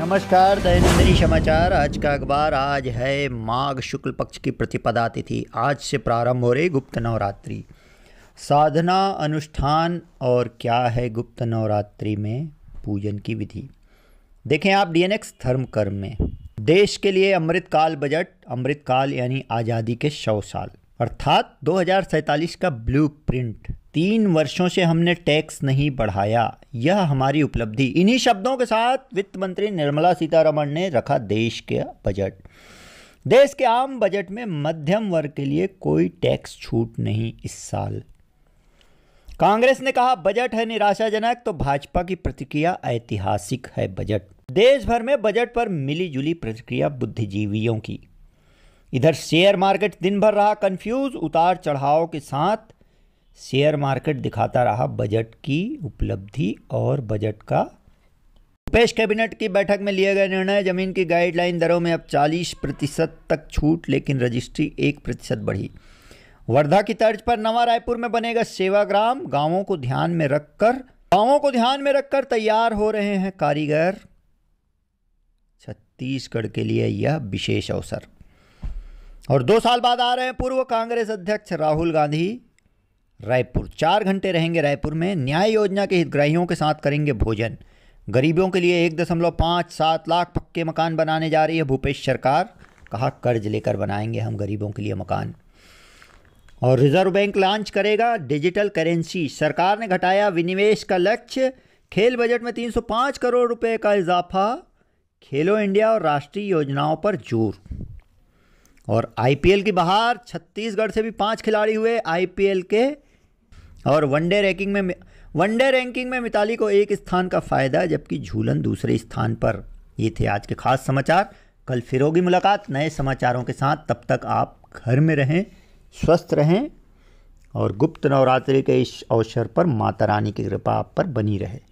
नमस्कार दैनंदिनी समाचार आज का अखबार आज है माघ शुक्ल पक्ष की प्रतिपदा तिथि आज से प्रारंभ हो रही गुप्त नवरात्रि साधना अनुष्ठान और क्या है गुप्त नवरात्रि में पूजन की विधि देखें आप डीएनएक्स धर्म कर्म में देश के लिए अमृतकाल बजट अमृतकाल यानी आज़ादी के सौ साल अर्थात दो का ब्लू प्रिंट तीन वर्षों से हमने टैक्स नहीं बढ़ाया यह हमारी उपलब्धि इन्हीं शब्दों के साथ वित्त मंत्री निर्मला सीतारमण ने रखा देश के बजट देश के आम बजट में मध्यम वर्ग के लिए कोई टैक्स छूट नहीं इस साल कांग्रेस ने कहा बजट है निराशाजनक तो भाजपा की प्रतिक्रिया ऐतिहासिक है बजट देश भर में बजट पर मिली जुली प्रतिक्रिया बुद्धिजीवियों की इधर शेयर मार्केट दिन भर रहा कंफ्यूज उतार चढ़ाव के साथ शेयर मार्केट दिखाता रहा बजट की उपलब्धि और बजट का पेश कैबिनेट की बैठक में लिए गए निर्णय जमीन की गाइडलाइन दरों में अब 40 प्रतिशत तक छूट लेकिन रजिस्ट्री एक प्रतिशत बढ़ी वर्धा की तर्ज पर नवा रायपुर में बनेगा सेवाग्राम गांवों को ध्यान में रखकर गांवों को ध्यान में रखकर तैयार हो रहे हैं कारीगर छत्तीसगढ़ के लिए यह विशेष अवसर और दो साल बाद आ रहे हैं पूर्व कांग्रेस अध्यक्ष राहुल गांधी रायपुर चार घंटे रहेंगे रायपुर में न्याय योजना के हितग्राहियों के साथ करेंगे भोजन गरीबों के लिए एक दशमलव पाँच सात लाख पक्के मकान बनाने जा रही है भूपेश सरकार कहा कर्ज लेकर बनाएंगे हम गरीबों के लिए मकान और रिजर्व बैंक लॉन्च करेगा डिजिटल करेंसी सरकार ने घटाया विनिवेश का लक्ष्य खेल बजट में 305 करोड़ रुपए का इजाफा खेलो इंडिया और राष्ट्रीय योजनाओं पर जोर और आईपीएल की बाहर छत्तीसगढ़ से भी पांच खिलाड़ी हुए आईपीएल के और वनडे रैंकिंग में वनडे रैंकिंग में मिताली को एक स्थान का फायदा जबकि झूलन दूसरे स्थान पर ये थे आज के खास समाचार कल फिर होगी मुलाकात नए समाचारों के साथ तब तक आप घर में रहें स्वस्थ रहें और गुप्त नवरात्रि के इस अवसर पर माता रानी की कृपा आप पर बनी रहे